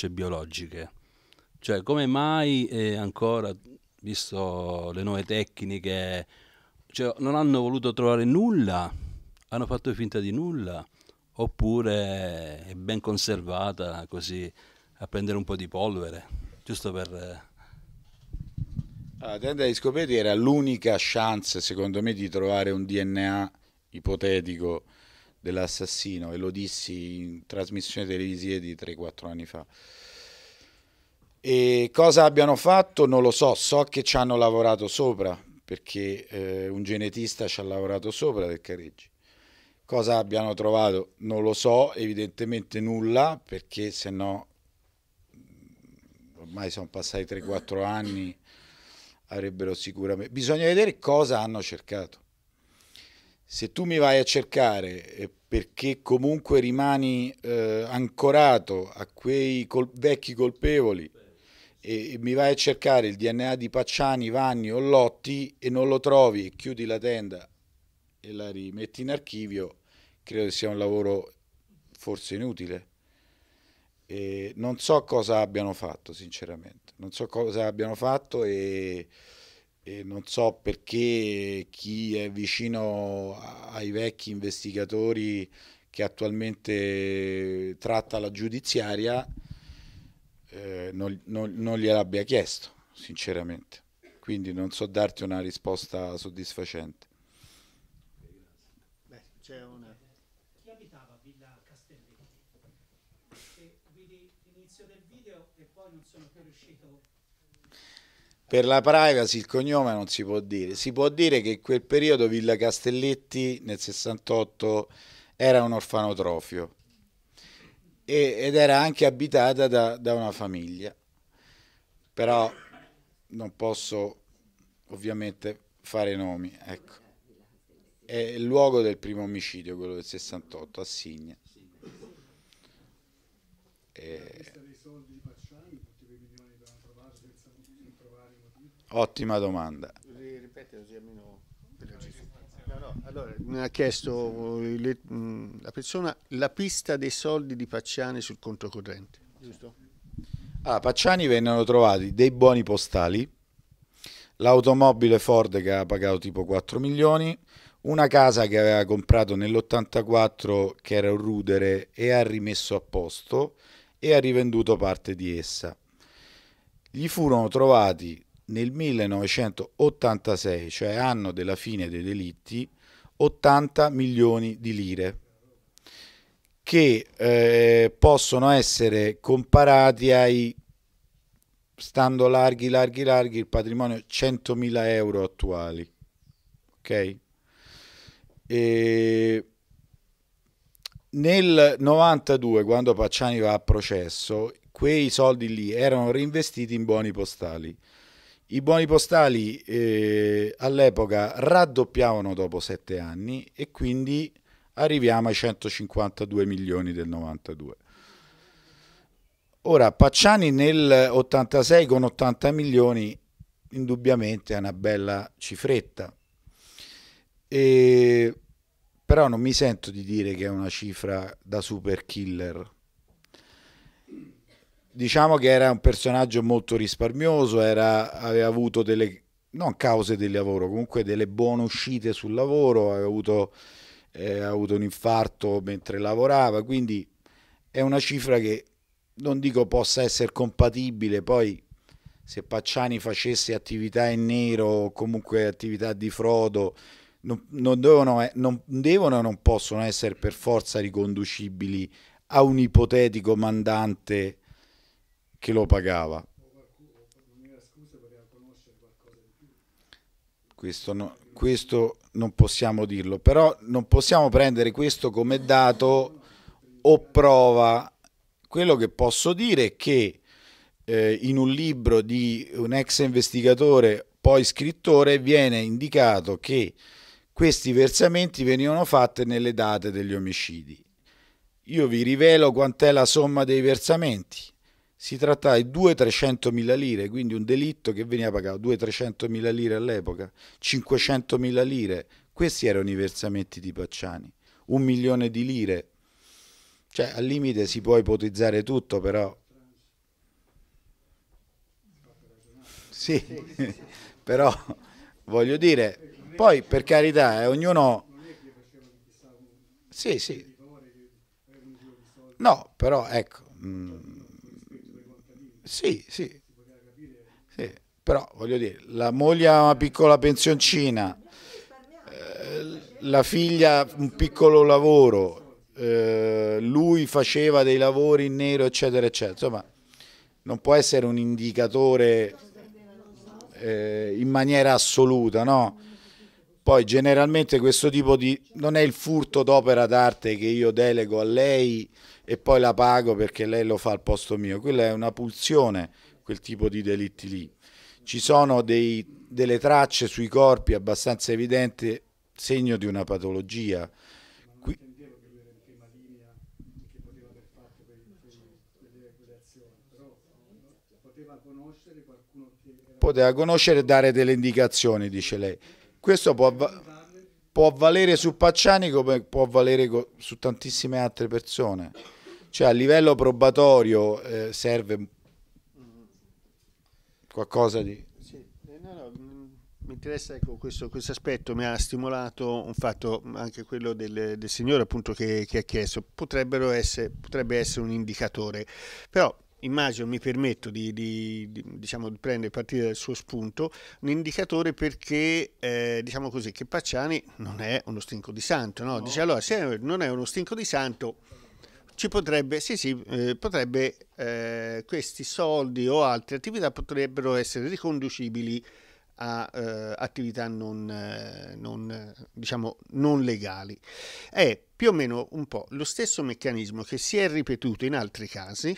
tracce biologiche. Cioè, come mai eh, ancora, visto le nuove tecniche, cioè, non hanno voluto trovare nulla, hanno fatto finta di nulla, oppure è ben conservata così a prendere un po' di polvere, giusto per... Eh. La tenda di scoperti era l'unica chance, secondo me, di trovare un DNA ipotetico dell'assassino e lo dissi in trasmissioni televisive di 3-4 anni fa. E cosa abbiano fatto non lo so, so che ci hanno lavorato sopra, perché eh, un genetista ci ha lavorato sopra del Careggi. Cosa abbiano trovato non lo so, evidentemente nulla, perché se no mm, ormai sono passati 3-4 anni, avrebbero sicuramente... Bisogna vedere cosa hanno cercato se tu mi vai a cercare eh, perché comunque rimani eh, ancorato a quei col vecchi colpevoli e, mi vai a cercare il DNA di Pacciani, Vanni o Lotti e non lo trovi e chiudi la tenda e la rimetti in archivio, credo che sia un lavoro forse inutile. E non so cosa abbiano fatto, sinceramente, non so cosa abbiano fatto e e non so perché chi è vicino ai vecchi investigatori che attualmente tratta la giudiziaria eh, non, non, non gliel'abbia chiesto, sinceramente. Quindi non so darti una risposta soddisfacente. Beh, c'è una... Chi abitava Villa Castelletti? Perché vidi l'inizio del video e poi non sono più riuscito per la privacy il cognome non si può dire, si può dire che in quel periodo Villa Castelletti nel 68 era un orfanotrofio e, ed era anche abitata da, da, una famiglia, però non posso ovviamente fare nomi, ecco. È il luogo del primo omicidio, quello del 68, a Signa. E... Ottima domanda. Ripete così almeno No, allora, mi ha chiesto eh, mm, la persona la pista dei soldi di Pacciani sul conto corrente, giusto? ah, Pacciani vennero trovati dei buoni postali, l'automobile Ford che aveva pagato tipo 4 milioni, una casa che aveva comprato nell'84 che era un rudere e ha rimesso a posto e ha rivenduto parte di essa. Gli furono trovati nel 1986, cioè anno della fine dei delitti, 80 milioni di lire che eh, possono essere comparati ai, stando larghi, larghi, larghi, il patrimonio 100.000 euro attuali. Ok? E nel 92, quando Pacciani va a processo, quei soldi lì erano reinvestiti in buoni postali. I buoni postali eh, all'epoca raddoppiavano dopo sette anni e quindi arriviamo ai 152 milioni del 92. Ora, Pacciani nel 86 con 80 milioni indubbiamente è una bella cifretta, e... però non mi sento di dire che è una cifra da super killer diciamo che era un personaggio molto risparmioso, era, aveva avuto delle, non cause del lavoro, comunque delle buone uscite sul lavoro, aveva avuto, eh, avuto un infarto mentre lavorava, quindi è una cifra che non dico possa essere compatibile, poi se Pacciani facesse attività in nero o comunque attività di frodo, non, non, devono, eh, non devono e non possono essere per forza riconducibili a un ipotetico mandante che lo pagava. Questo, no, questo non possiamo dirlo, però non possiamo prendere questo come dato o prova. Quello che posso dire è che eh, in un libro di un ex investigatore, poi scrittore, viene indicato che questi versamenti venivano fatti nelle date degli omicidi. Io vi rivelo quant'è la somma dei versamenti si trattava di 2 mila lire, quindi un delitto che veniva pagato 2 mila lire all'epoca, 500 mila lire, questi erano i versamenti di Pacciani, un milione di lire, cioè al limite si può ipotizzare tutto però... Sì, però voglio dire, poi per carità, eh, ognuno... Sì, sì. No, però ecco... Mh, mm, sì, sì. sì. Però voglio dire, la moglie ha una piccola pensioncina, eh, la figlia un piccolo lavoro, eh, lui faceva dei lavori in nero, eccetera, eccetera. Insomma, non può essere un indicatore eh, in maniera assoluta, no? Poi generalmente questo tipo di... non è il furto d'opera d'arte che io delego a lei e poi la pago perché lei lo fa al posto mio. Quella è una pulsione, quel tipo di delitti lì. Ci sono dei, delle tracce sui corpi abbastanza evidenti, segno di una patologia. Qui... Poteva conoscere e dare delle indicazioni, dice lei. Questo può, può valere su Pacciani come può valere su tantissime altre persone. Cioè a livello probatorio eh, serve qualcosa di... Eh, mm, mi interessa ecco, questo, questo, aspetto, mi ha stimolato un fatto mm, anche quello del, del signore appunto che, che ha chiesto, essere, potrebbe essere un indicatore, però immagino, mi permetto di, di, di, diciamo, di prendere, partire dal suo spunto, un indicatore perché, eh, diciamo così, che Pacciani non è uno stinco di santo, no? no. Dice allora, se non è uno stinco di santo ci potrebbe, sì, sì, eh, potrebbe eh, questi soldi o altre attività potrebbero essere riconducibili a eh, attività non, eh, non, diciamo, non legali. È più o meno un po' lo stesso meccanismo che si è ripetuto in altri casi,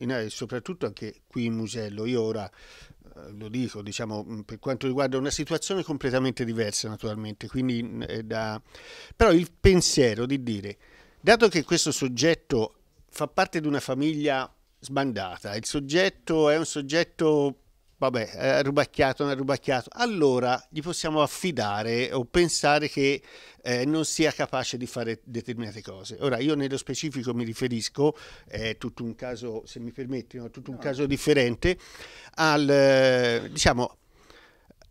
in, eh, soprattutto anche qui in Musello. Io ora eh, lo dico, diciamo, per quanto riguarda una situazione completamente diversa naturalmente, quindi da... però il pensiero di dire Dato che questo soggetto fa parte di una famiglia sbandata, il soggetto è un soggetto vabbè, rubacchiato, non è rubacchiato, allora gli possiamo affidare o pensare che eh, non sia capace di fare determinate cose. Ora, io nello specifico mi riferisco, è tutto un caso, se mi permettono, no? tutto un no. caso differente, al, eh, diciamo,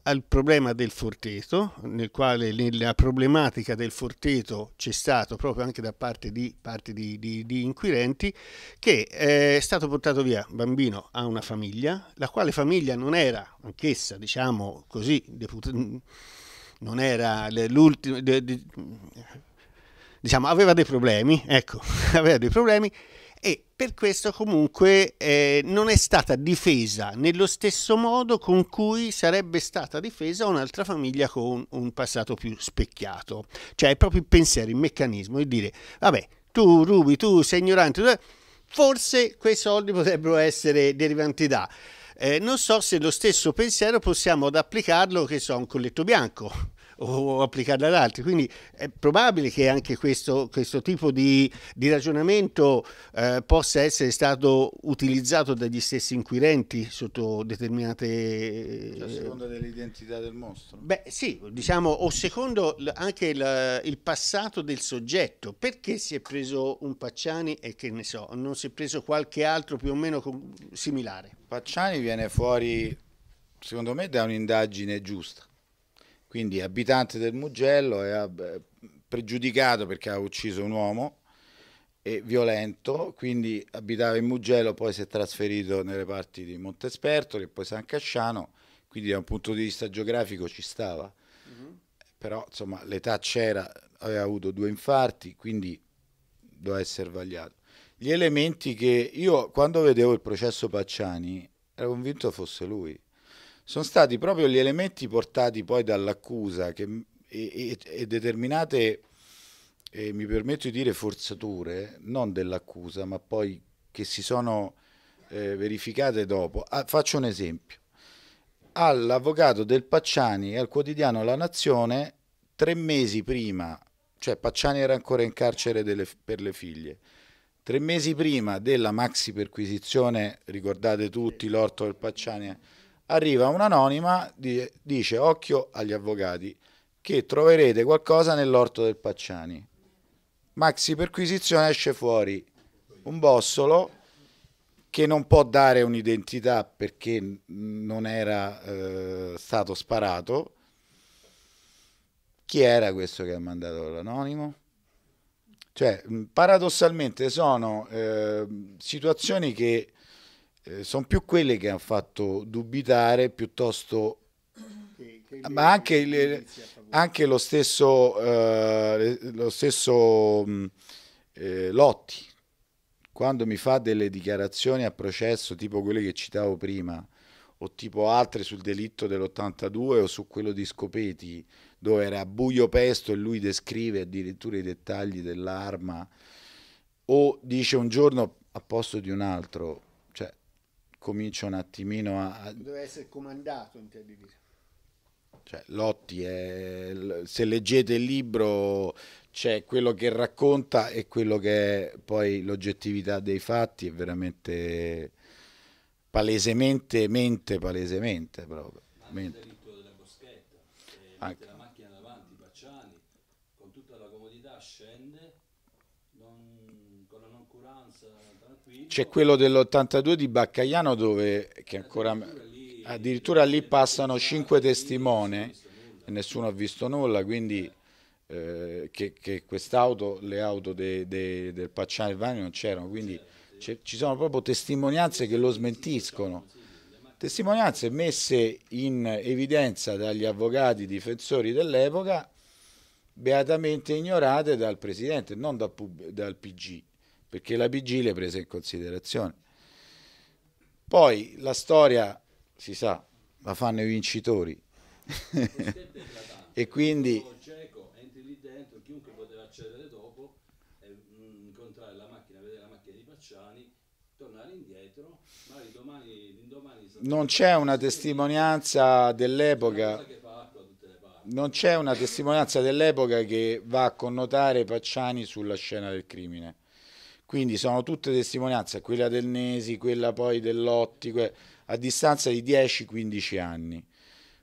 al problema del Forteto, nel quale nella problematica del Forteto c'è stato proprio anche da parte di, parte di, di, di inquirenti che eh, è stato portato via bambino a una famiglia, la quale famiglia non era anch'essa, diciamo così, non era l'ultimo, diciamo aveva dei problemi, ecco, aveva dei problemi e per questo comunque eh, non è stata difesa nello stesso modo con cui sarebbe stata difesa un'altra famiglia con un passato più specchiato. Cioè è proprio il pensiero, il meccanismo di dire, vabbè, tu rubi, tu sei ignorante, forse quei soldi potrebbero essere derivanti da... Eh, non so se lo stesso pensiero possiamo ad applicarlo che so a un colletto bianco, o applicarla ad altri. Quindi è probabile che anche questo, questo tipo di, di ragionamento eh, possa essere stato utilizzato dagli stessi inquirenti sotto determinate... Cioè, a eh, seconda dell'identità del mostro? Beh sì, diciamo, o secondo anche il, il passato del soggetto. Perché si è preso un Pacciani e che ne so, non si è preso qualche altro più o meno similare? Pacciani viene fuori, secondo me, da un'indagine giusta quindi abitante del Mugello, era eh, pregiudicato perché ha ucciso un uomo e violento, quindi abitava in Mugello, poi si è trasferito nelle parti di Montesperto e poi San Casciano, quindi da un punto di vista geografico ci stava, mm -hmm. però insomma l'età c'era, aveva avuto due infarti, quindi doveva essere vagliato. Gli elementi che io quando vedevo il processo Pacciani ero convinto fosse lui, sono stati proprio gli elementi portati poi dall'accusa e, e, e, determinate, e mi permetto di dire forzature, non dell'accusa, ma poi che si sono eh, verificate dopo. Ah, faccio un esempio. All'avvocato del Pacciani e al quotidiano La Nazione, tre mesi prima, cioè Pacciani era ancora in carcere delle, per le figlie, tre mesi prima della maxi perquisizione, ricordate tutti l'orto del Pacciani, eh, arriva un'anonima, di, dice occhio agli avvocati, che troverete qualcosa nell'orto del Pacciani. Maxi perquisizione esce fuori un bossolo che non può dare un'identità perché non era eh, stato sparato. Chi era questo che ha mandato l'anonimo? Cioè, paradossalmente sono eh, situazioni che eh, sono più quelle che hanno fatto dubitare piuttosto che, che ma anche, il, anche, lo stesso, eh, lo stesso mm, eh, Lotti quando mi fa delle dichiarazioni a processo tipo quelle che citavo prima o tipo altre sul delitto dell'82 o su quello di Scopeti dove era buio pesto e lui descrive addirittura i dettagli dell'arma o dice un giorno a posto di un altro comincia un attimino a... Deve essere comandato, intendi dire. Cioè, Lotti è... Se leggete il libro c'è quello che racconta e quello che è poi l'oggettività dei fatti è veramente palesemente mente palesemente proprio. Anche mente. il delitto della boschetta, eh, mette la macchina davanti, Pacciani, con tutta la comodità scende C'è quello dell'82 di Baccaiano dove che ancora, addirittura lì passano cinque testimoni e nessuno ha visto nulla, quindi eh, che, che quest'auto, le auto de, de, del Pacciano e Vani non c'erano, quindi ci sono proprio testimonianze che lo smentiscono. Testimonianze messe in evidenza dagli avvocati difensori dell'epoca, beatamente ignorate dal Presidente, non dal, dal PG perché la PG è presa in considerazione. Poi la storia, si sa, la fanno i vincitori. e quindi... Cieco, entri lì dentro, chiunque poteva accedere dopo, incontrare la macchina, vedere la macchina di Pacciani, tornare indietro, magari domani, domani Non c'è una testimonianza dell'epoca... Non c'è una testimonianza dell'epoca che va a connotare Pacciani sulla scena del crimine quindi sono tutte testimonianze, quella del Nesi, quella poi dell'Otti, a distanza di 10-15 anni,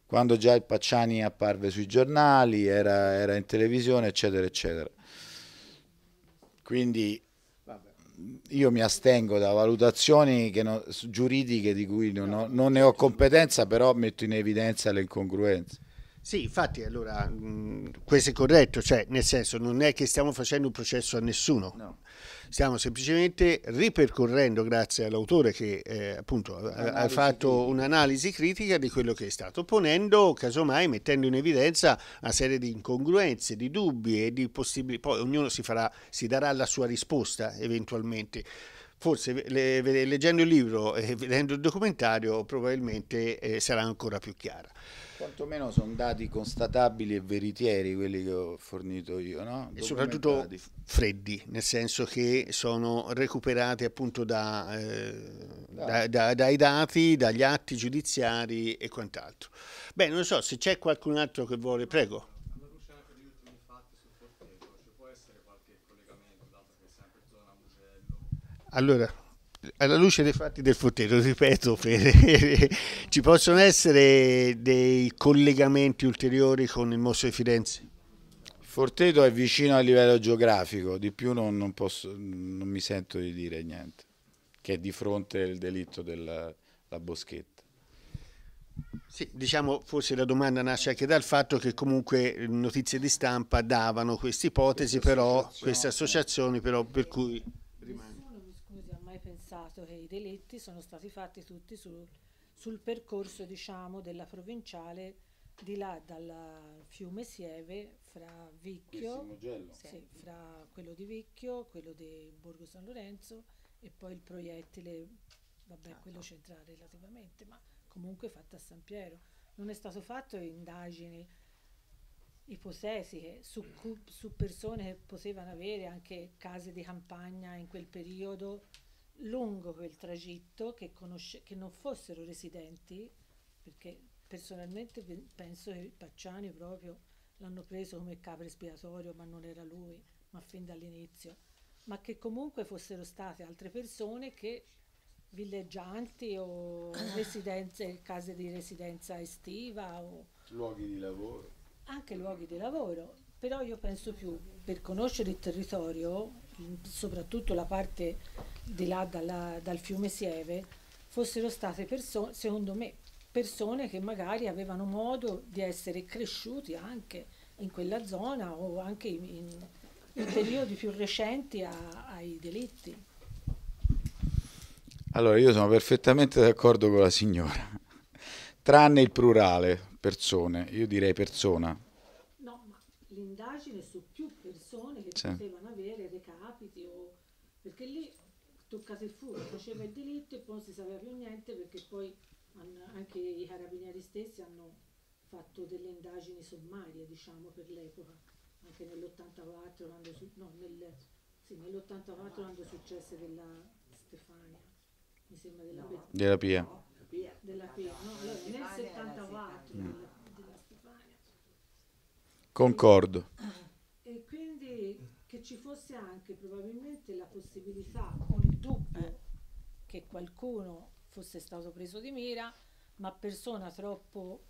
quando già il Pacciani apparve sui giornali, era, era in televisione, eccetera, eccetera. Quindi io mi astengo da valutazioni no, giuridiche di cui non, ho, non, ne ho competenza, però metto in evidenza le incongruenze. Sì, infatti, allora, mh, questo è corretto, cioè, nel senso, non è che stiamo facendo un processo a nessuno. No stiamo semplicemente ripercorrendo, grazie all'autore che eh, appunto ha fatto un'analisi critica di quello che è stato, ponendo casomai, mettendo in evidenza una serie di incongruenze, di dubbi e di possibili, poi ognuno si, farà, si darà la sua risposta eventualmente forse le, leggendo il libro e vedendo il documentario probabilmente eh, sarà ancora più chiara. Quantomeno sono dati constatabili e veritieri quelli che ho fornito io, no? E soprattutto freddi, nel senso che sono recuperati appunto da, eh, da. Da, dai dati, dagli atti giudiziari e quant'altro. Beh, non so se c'è qualcun altro che vuole, prego. Allora, alla luce dei fatti del Forteto, ripeto, Fede, ci possono essere dei collegamenti ulteriori con il Mosso di Firenze? Il Forteto è vicino a livello geografico, di più non, non, posso, non mi sento di dire niente, che è di fronte al delitto della boschetta. Sì, diciamo forse la domanda nasce anche dal fatto che comunque notizie di stampa davano queste ipotesi, questa però associazione. queste associazioni però per cui notato che i delitti sono stati fatti tutti sul, sul percorso diciamo, della provinciale di là dal fiume Sieve fra Vicchio, sì, fra quello di Vicchio, quello di Borgo San Lorenzo e poi il proiettile, vabbè ah, quello no. c'entra relativamente, ma comunque fatto a San Piero. Non è stato fatto indagini ipotetiche su, su persone che potevano avere anche case di campagna in quel periodo lungo quel tragitto che, conosce, che non fossero residenti, perché personalmente penso che Pacciani proprio l'hanno preso come capo espiatorio, ma non era lui, ma fin dall'inizio, ma che comunque fossero state altre persone che villeggianti o residenze, case di residenza estiva o luoghi di lavoro. Anche luoghi di lavoro, però io penso più per conoscere il territorio, soprattutto la parte di là dalla, dal fiume Sieve fossero state persone, secondo me, persone che magari avevano modo di essere cresciuti anche in quella zona o anche in, in, periodi più recenti a, ai delitti. Allora, io sono perfettamente d'accordo con la signora, tranne il plurale, persone, io direi persona. No, ma l'indagine su più persone che sì. potevano avere recapiti o... perché lì toccate il fuoco, faceva il delitto e poi non si sapeva più niente perché poi anche i carabinieri stessi hanno fatto delle indagini sommarie diciamo per l'epoca, anche nell'84 quando, no, nel, sì, nell quando successe della Stefania, mi sembra della, no. della Pia. Della Pia, no, allora, nel 74 mm. della, della Stefania. Concordo. E quindi che ci fosse anche probabilmente la possibilità o il dubbio che qualcuno fosse stato preso di mira, ma persona troppo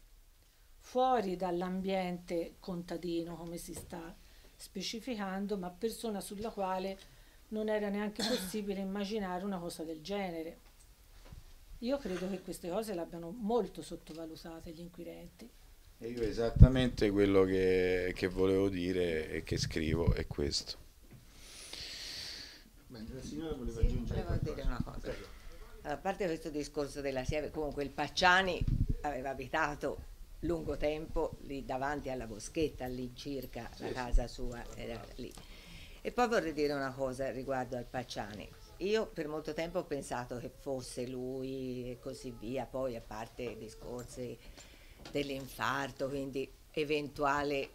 fuori dall'ambiente contadino, come si sta specificando, ma persona sulla quale non era neanche possibile immaginare una cosa del genere. Io credo che queste cose l'abbiano molto sottovalutate gli inquirenti. E io esattamente quello che, che, volevo dire e che scrivo è questo. Mentre la signora voleva sì, aggiungere volevo dire una cosa. A parte questo discorso della Sieve, comunque il Pacciani aveva abitato lungo tempo lì davanti alla boschetta, all'incirca sì, la casa sua era lì. E poi vorrei dire una cosa riguardo al Pacciani. Io per molto tempo ho pensato che fosse lui e così via, poi a parte discorsi dell'infarto, quindi eventuale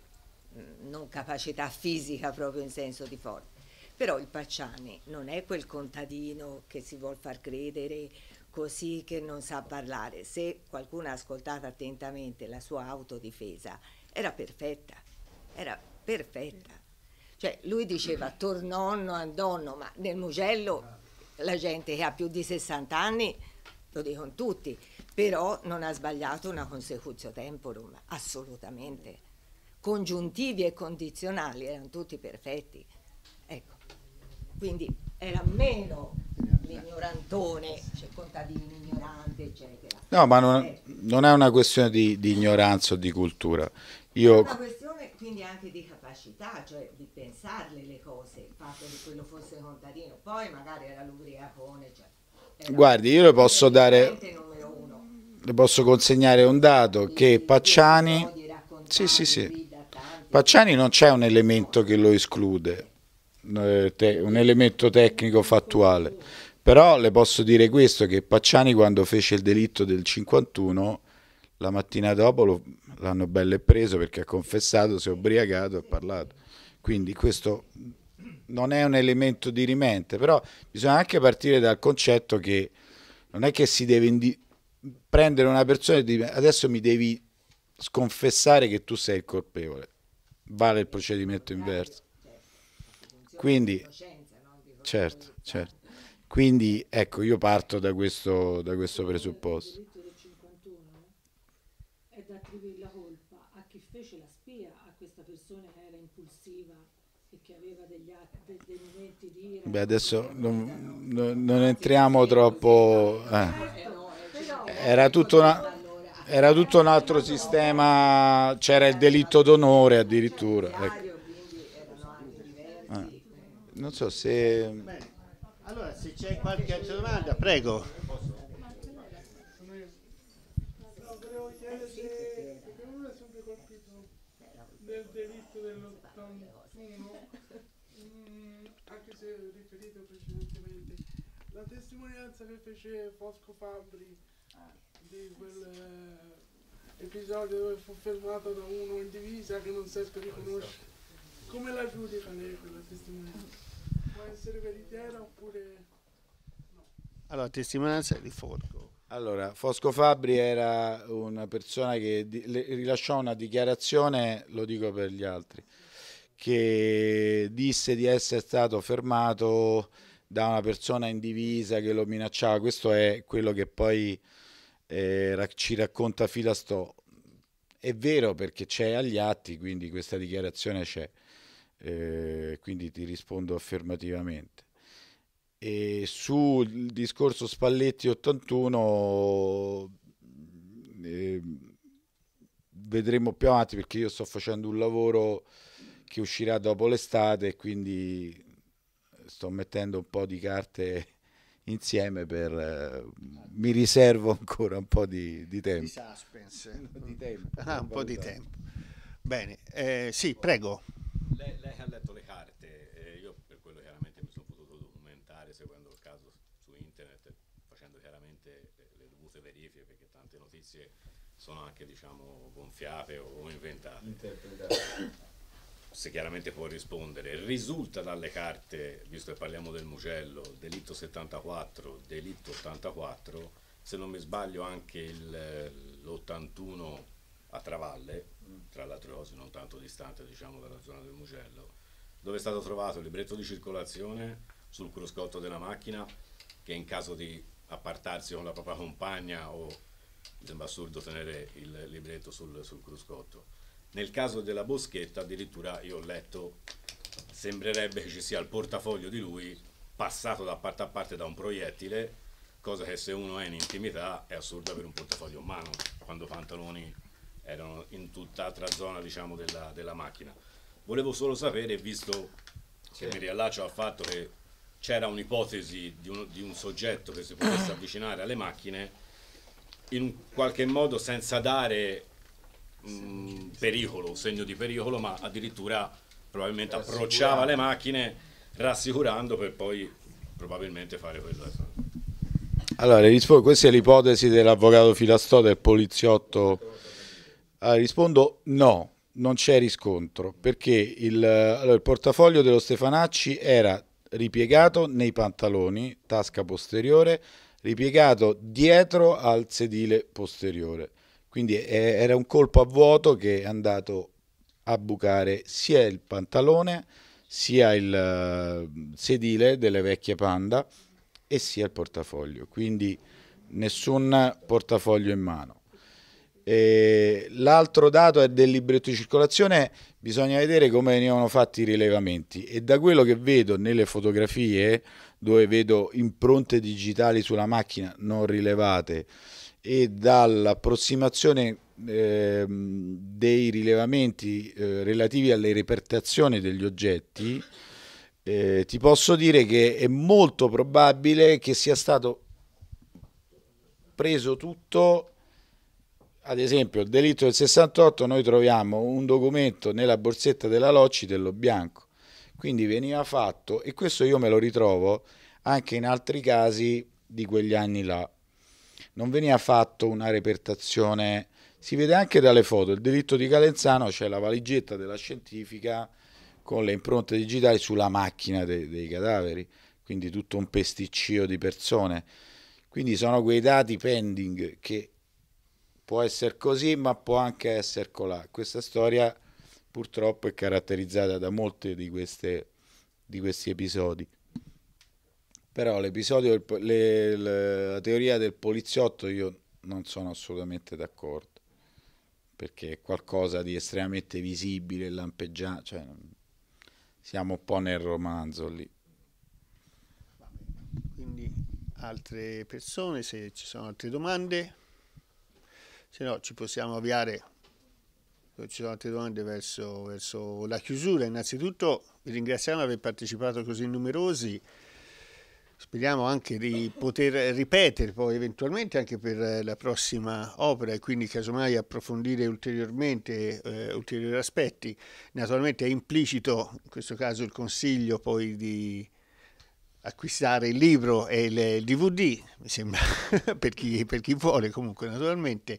mh, non capacità fisica proprio in senso di forza. Però il Pacciani non è quel contadino che si vuol far credere così che non sa parlare. Se qualcuno ha ascoltato attentamente la sua autodifesa, era perfetta, era perfetta. Cioè lui diceva tornonno, andonno, ma nel Mugello la gente che ha più di 60 anni lo dicono tutti, però non ha sbagliato una consecutio temporum, assolutamente. Congiuntivi e condizionali erano tutti perfetti. Ecco, quindi era meno l'ignorantone, cioè contadino ignorante, eccetera. No, ma non, eh. non è una questione di, di, ignoranza o di cultura. Io... È una questione quindi anche di capacità, cioè di pensarle le cose, il fatto che quello fosse contadino, poi magari era l'ubriacone, cioè Guardi, io le posso dare, le posso consegnare un dato che Pacciani, sì, sì, sì. Pacciani non c'è un elemento che lo esclude, eh, un elemento tecnico fattuale, però le posso dire questo, che Pacciani quando fece il delitto del 51, la mattina dopo l'hanno belle preso perché ha confessato, si è ubriacato e ha parlato. Quindi questo non è un elemento di rimente, però bisogna anche partire dal concetto che non è che si deve prendere una persona e dire adesso mi devi sconfessare che tu sei il colpevole. Vale il procedimento certo, inverso. Certo. Cioè, Quindi, certo, certo. Quindi, ecco, io parto da questo, da questo presupposto. È da attribuirlo voleva degli, dei, dei momenti di ira. Beh, adesso non, non, non entriamo troppo... Eh. Certo, era tutto una eh, era tutto un altro sistema, c'era il delitto d'onore addirittura. Ecco. Eh. non so se... allora, se c'è qualche altra domanda, prego. la testimonianza che fece Fosco Fabri ah. di quel eh, episodio dove fu fermato da uno in divisa che non Sesco riconosce. Come la giudica lei quella testimonianza? Può essere veritiera oppure no? Allora, testimonianza di Fosco. Allora, Fosco Fabri era una persona che rilasciò una dichiarazione, lo dico per gli altri, che disse di essere stato fermato da una persona in divisa che lo minacciava. Questo è quello che poi eh, ci racconta Filasto. È vero perché c'è agli atti, quindi questa dichiarazione c'è. Eh, quindi ti rispondo affermativamente. E sul discorso Spalletti 81 eh, vedremo più avanti perché io sto facendo un lavoro che uscirà dopo l'estate e quindi sto mettendo un po' di carte insieme per... Eh, mi riservo ancora un po' di, di tempo. Di suspense. di tempo. Ah, un po' di tempo. Bene, eh, sì, prego. Lei, lei, ha letto le carte, eh, io per quello chiaramente mi sono potuto documentare seguendo il caso su internet, facendo chiaramente eh, le dovute verifiche perché tante notizie sono anche diciamo gonfiate o inventate. Interpretate se chiaramente può rispondere, risulta dalle carte, visto che parliamo del Mugello, delitto 74, delitto 84, se non mi sbaglio anche l'81 a Travalle, mm. tra l'altro cose non tanto distante diciamo dalla zona del Mugello, dove è stato trovato il libretto di circolazione sul cruscotto della macchina che in caso di appartarsi con la propria compagna o mi sembra assurdo tenere il libretto sul, sul cruscotto nel caso della Boschetta addirittura io ho letto, sembrerebbe che ci sia il portafoglio di lui passato da parte a parte da un proiettile, cosa che se uno è in intimità è assurda per un portafoglio in mano, quando i pantaloni erano in tutt'altra zona diciamo, della, della, macchina. Volevo solo sapere, visto che mi riallaccio al fatto che c'era un'ipotesi di, di un soggetto che si potesse avvicinare alle macchine, in qualche modo senza dare Mm, pericolo, un segno di pericolo, ma addirittura probabilmente approcciava le macchine rassicurando per poi probabilmente fare quello. Allora, rispondo, questa è l'ipotesi dell'avvocato Filastò, del poliziotto. Allora, ah, rispondo no, non c'è riscontro, perché il, allora, il portafoglio dello Stefanacci era ripiegato nei pantaloni, tasca posteriore, ripiegato dietro al sedile posteriore. Quindi eh, era un colpo a vuoto che è andato a bucare sia il pantalone, sia il eh, sedile delle vecchie Panda e sia il portafoglio. Quindi nessun portafoglio in mano. L'altro dato è del libretto di circolazione, bisogna vedere come venivano fatti i rilevamenti e da quello che vedo nelle fotografie dove vedo impronte digitali sulla macchina non rilevate, e dall'approssimazione eh, dei rilevamenti eh, relativi alle repertazioni degli oggetti, eh, ti posso dire che è molto probabile che sia stato preso tutto, ad esempio il delitto del 68, noi troviamo un documento nella borsetta della Locci dello Bianco, quindi veniva fatto e questo io me lo ritrovo anche in altri casi di quegli anni là non veniva fatto una repertazione, si vede anche dalle foto, il delitto di Calenzano c'è cioè la valigetta della scientifica con le impronte digitali sulla macchina dei, dei cadaveri, quindi tutto un pesticcio di persone. Quindi sono quei dati pending che può essere così ma può anche essere colà. Questa storia purtroppo è caratterizzata da molti di, di questi episodi. Però l'episodio, le, le, la teoria del poliziotto io non sono assolutamente d'accordo, perché è qualcosa di estremamente visibile, lampeggiante, cioè, siamo un po' nel romanzo lì. Quindi altre persone, se ci sono altre domande, se no ci possiamo avviare ci sono altre domande verso, verso, la chiusura. Innanzitutto vi ringraziamo per aver partecipato così numerosi. Speriamo anche di poter ripetere poi eventualmente anche per eh, la prossima opera e quindi casomai approfondire ulteriormente eh, ulteriori aspetti. Naturalmente è implicito in questo caso il consiglio poi di acquistare il libro e il DVD, mi sembra, per, chi, per chi vuole comunque naturalmente.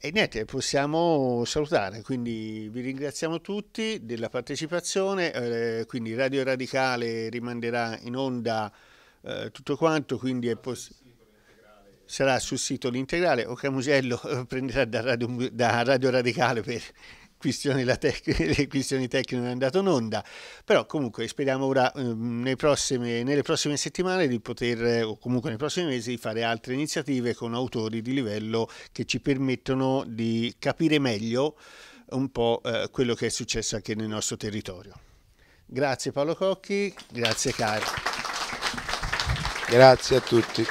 E niente, possiamo salutare, quindi vi ringraziamo tutti della partecipazione, eh, quindi Radio Radicale rimanderà in onda eh, tutto quanto, quindi è possibile sarà sul sito l'integrale o Camusello eh, prenderà da Radio, da radio Radicale per questioni, le questioni tecniche non è andato in onda, però comunque speriamo ora ehm, nei prossime, nelle prossime settimane di poter, eh, o comunque nei prossimi mesi, di fare altre iniziative con autori di livello che ci permettono di capire meglio un po' quello che è successo anche nel nostro territorio. Grazie Paolo Cocchi, grazie Carlo. Grazie a tutti.